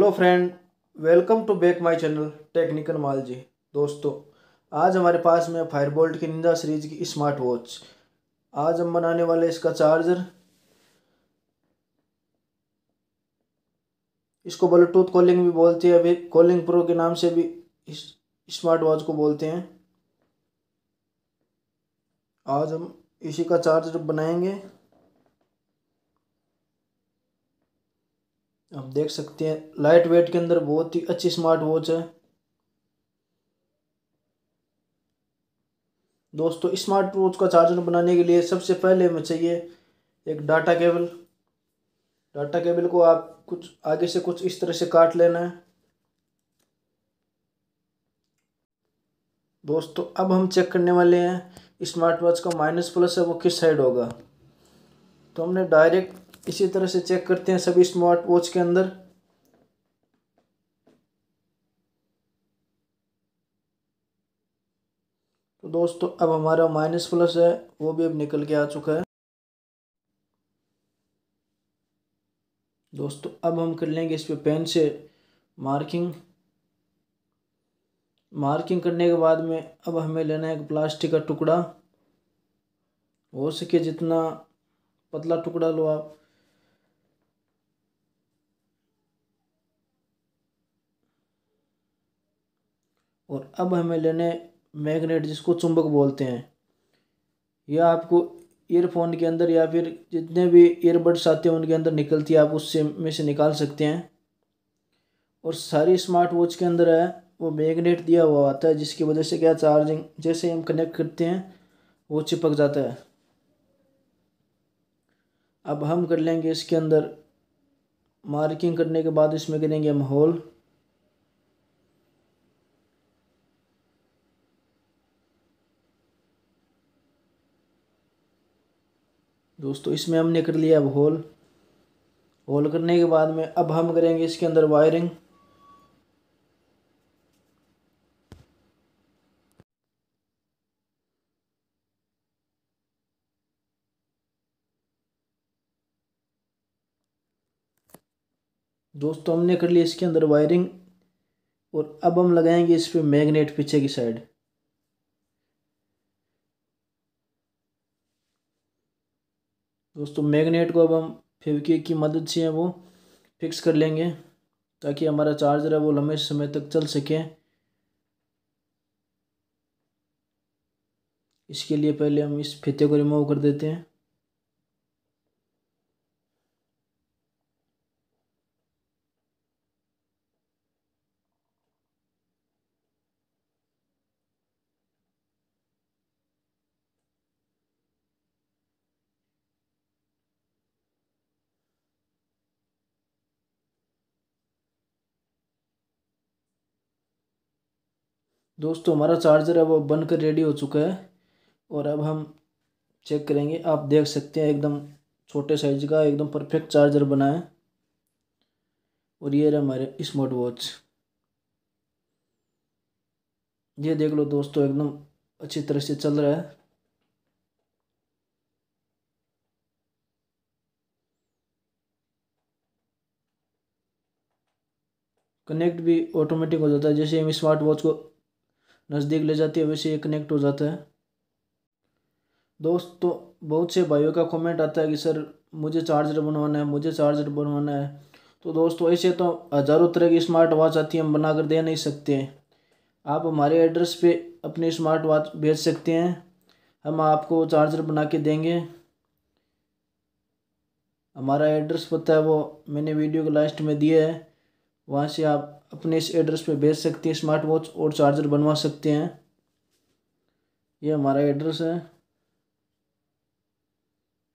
hello friend welcome to back my channel technical माल जी दोस्तों आज हमारे पास में फायरबोल्ट की निंजा सीरीज की स्मार्ट वॉच आज हम बनाने वाले इसका चार्जर इसको ब्लूटूथ कॉलिंग भी बोलते हैं अभी कॉलिंग प्रो के नाम से भी इस स्मार्ट वॉच को बोलते हैं आज हम इसी का चार्जर बनाएंगे आप देख सकते हैं लाइट वेट के अंदर बहुत ही अच्छी स्मार्ट वॉच है दोस्तों स्मार्ट वॉच का चार्जर बनाने के लिए सबसे पहले हमें चाहिए एक डाटा केबल डाटा केबल को आप कुछ आगे से कुछ इस तरह से काट लेना है दोस्तों अब हम चेक करने वाले हैं स्मार्ट वॉच का माइनस प्लस है वो किस साइड होगा तो हमने डायरेक्ट इसी तरह से चेक करते हैं सभी स्मार्ट वॉच के अंदर तो दोस्तों अब हमारा माइनस प्लस है वो भी अब निकल के आ चुका है दोस्तों अब हम कर लेंगे इस पे पेन से मार्किंग मार्किंग करने के बाद में अब हमें लेना है एक प्लास्टिक का टुकड़ा हो सके जितना पतला टुकड़ा लो आप और अब हमें लेने मैग्नेट जिसको चुंबक बोलते हैं यह आपको ईयरफोन के अंदर या फिर जितने भी ईयरबड्स आते हैं उनके अंदर निकलती है आप उससे में से निकाल सकते हैं और सारी स्मार्ट वॉच के अंदर है वो मैग्नेट दिया हुआ आता है जिसकी वजह से क्या चार्जिंग जैसे हम कनेक्ट करते हैं वो चिपक जाता है अब हम कर लेंगे इसके अंदर मार्किंग करने के बाद इसमें करेंगे हम होल दोस्तों इसमें हमने कर लिया अब होल होल करने के बाद में अब हम करेंगे इसके अंदर वायरिंग दोस्तों हमने कर लिया इसके अंदर वायरिंग और अब हम लगाएंगे इस पर मैग्नेट पीछे की साइड दोस्तों मैग्नेट को अब हम फेविकिक की मदद से वो फिक्स कर लेंगे ताकि हमारा चार्जर है वो लंबे समय तक चल सके इसके लिए पहले हम इस फीते को रिमूव कर देते हैं दोस्तों हमारा चार्जर है वो बनकर रेडी हो चुका है और अब हम चेक करेंगे आप देख सकते हैं एकदम छोटे साइज का एकदम परफेक्ट चार्जर बना है और ये रहा हमारे स्मार्ट वॉच ये देख लो दोस्तों एकदम अच्छी तरह से चल रहा है कनेक्ट भी ऑटोमेटिक हो जाता है जैसे हम स्मार्ट वॉच को नज़दीक ले जाती है वैसे ये कनेक्ट हो जाता है दोस्तों तो बहुत से भाइयों का कमेंट आता है कि सर मुझे चार्जर बनवाना है मुझे चार्जर बनवाना है तो दोस्तों ऐसे तो हज़ारों तरह की स्मार्ट वॉच आती है हम बना कर दे नहीं सकते आप हमारे एड्रेस पे अपनी स्मार्ट वॉच भेज सकते हैं हम आपको चार्जर बना के देंगे हमारा एड्रेस पता है वो मैंने वीडियो को लास्ट में दिया है वहाँ से आप अपने इस एड्रेस पे भेज सकते हैं स्मार्ट वॉच और चार्जर बनवा सकते हैं ये हमारा एड्रेस है